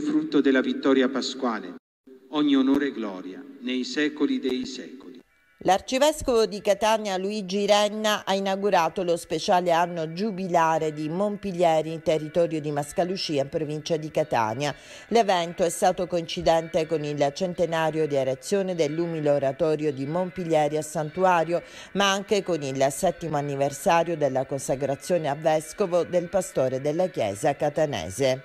frutto della vittoria pasquale, ogni onore e gloria, nei secoli dei secoli. L'arcivescovo di Catania Luigi Renna ha inaugurato lo speciale anno giubilare di Montpiglieri in territorio di Mascalucia in provincia di Catania. L'evento è stato coincidente con il centenario di erezione dell'umile oratorio di Montpiglieri a Santuario, ma anche con il settimo anniversario della consacrazione a vescovo del pastore della chiesa catanese.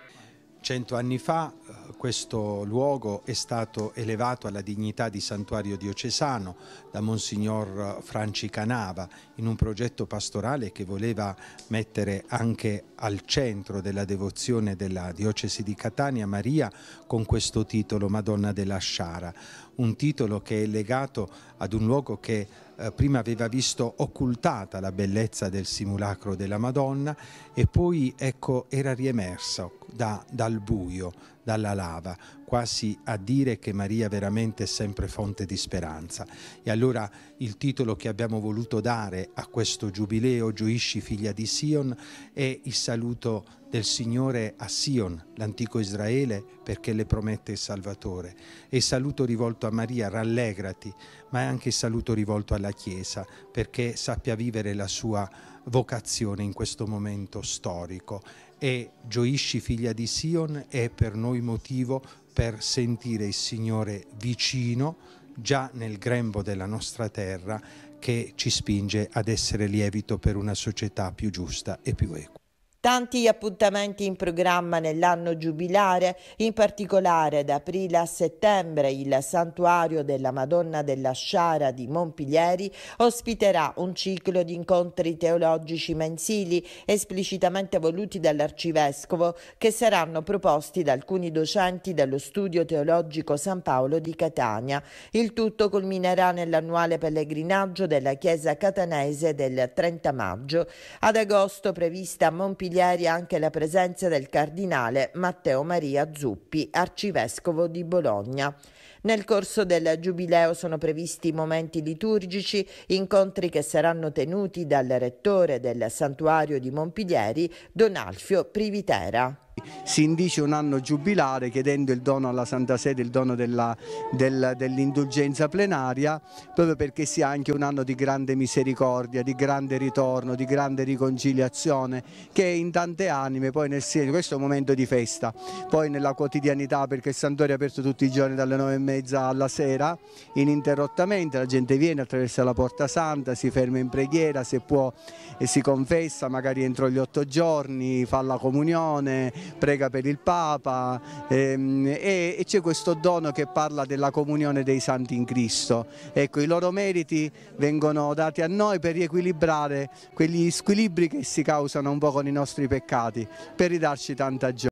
Cento anni fa eh, questo luogo è stato elevato alla dignità di santuario diocesano da Monsignor eh, Franci Canava in un progetto pastorale che voleva mettere anche al centro della devozione della diocesi di Catania Maria con questo titolo Madonna della Sciara, un titolo che è legato ad un luogo che eh, prima aveva visto occultata la bellezza del simulacro della Madonna e poi ecco, era riemersa da, dal buio, dalla lava quasi a dire che Maria veramente è sempre fonte di speranza. E allora il titolo che abbiamo voluto dare a questo giubileo, Gioisci figlia di Sion, è il saluto del Signore a Sion, l'antico Israele, perché le promette il Salvatore. E il saluto rivolto a Maria, rallegrati, ma è anche il saluto rivolto alla Chiesa, perché sappia vivere la sua vocazione in questo momento storico e gioisci figlia di Sion è per noi motivo per sentire il Signore vicino già nel grembo della nostra terra che ci spinge ad essere lievito per una società più giusta e più equa. Tanti appuntamenti in programma nell'anno giubilare, in particolare da aprile a settembre il Santuario della Madonna della Sciara di Montpiglieri ospiterà un ciclo di incontri teologici mensili esplicitamente voluti dall'Arcivescovo che saranno proposti da alcuni docenti dello studio teologico San Paolo di Catania. Il tutto culminerà nell'annuale pellegrinaggio della Chiesa catanese del 30 maggio. Ad agosto prevista a Montpiglieri nobiliari anche la presenza del cardinale Matteo Maria Zuppi, arcivescovo di Bologna. Nel corso del Giubileo sono previsti momenti liturgici, incontri che saranno tenuti dal rettore del santuario di Montpiglieri, Don Alfio Privitera si indice un anno giubilare chiedendo il dono alla Santa Sede, il dono dell'indulgenza dell plenaria, proprio perché sia anche un anno di grande misericordia, di grande ritorno, di grande riconciliazione che in tante anime poi nel senso, questo è un momento di festa, poi nella quotidianità perché il santuario è aperto tutti i giorni dalle nove e mezza alla sera ininterrottamente, la gente viene attraverso la porta santa, si ferma in preghiera se può e eh, si confessa magari entro gli otto giorni, fa la comunione, prega per il Papa ehm, e, e c'è questo dono che parla della comunione dei santi in Cristo. Ecco, i loro meriti vengono dati a noi per riequilibrare quegli squilibri che si causano un po' con i nostri peccati, per ridarci tanta gioia.